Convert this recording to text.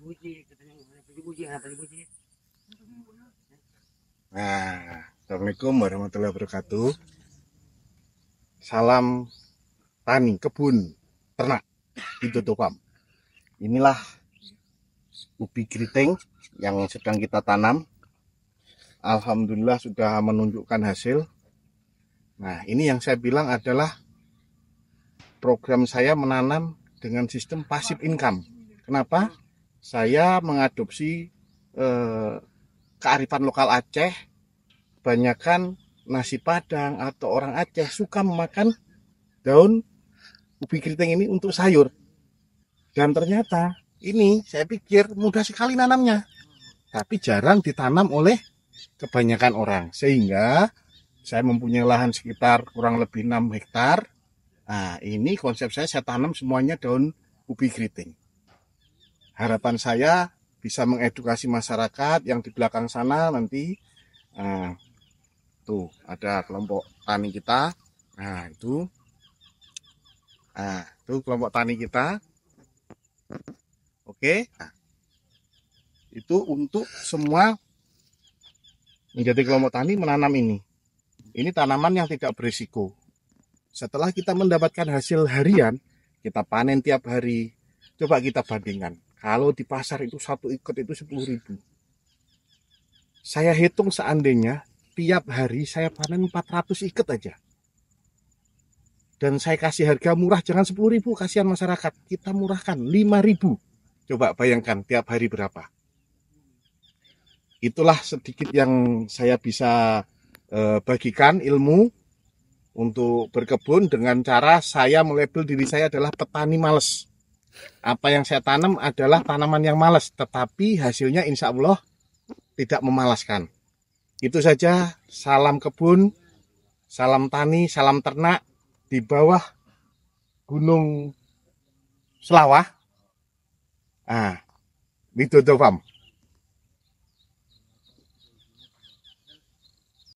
buji katanya nah assalamualaikum warahmatullahi wabarakatuh salam tani kebun ternak itu topam inilah ubi keriting yang sedang kita tanam Alhamdulillah sudah menunjukkan hasil Nah ini yang saya bilang adalah program saya menanam dengan sistem pasif income. Kenapa? saya mengadopsi eh, kearifan lokal Aceh kebanyakan nasi padang atau orang Aceh suka memakan daun ubi keriting ini untuk sayur dan ternyata ini saya pikir mudah sekali nanamnya tapi jarang ditanam oleh kebanyakan orang sehingga saya mempunyai lahan sekitar kurang lebih 6 hektar nah ini konsep saya saya tanam semuanya daun ubi keriting harapan saya bisa mengedukasi masyarakat yang di belakang sana nanti nah, tuh ada kelompok tani kita nah itu nah itu kelompok tani kita oke nah, itu untuk semua menjadi kelompok tani menanam ini ini tanaman yang tidak berisiko setelah kita mendapatkan hasil harian kita panen tiap hari coba kita bandingkan kalau di pasar itu satu ikat itu sepuluh ribu. Saya hitung seandainya tiap hari saya panen 400 ikat aja. Dan saya kasih harga murah, jangan sepuluh ribu, kasihan masyarakat. Kita murahkan lima ribu. Coba bayangkan tiap hari berapa. Itulah sedikit yang saya bisa eh, bagikan ilmu untuk berkebun dengan cara saya melebel diri saya adalah petani males apa yang saya tanam adalah tanaman yang malas, tetapi hasilnya insya Allah tidak memalaskan. Itu saja, salam kebun, salam tani, salam ternak di bawah Gunung Selawah. Ah, Widodo Farm.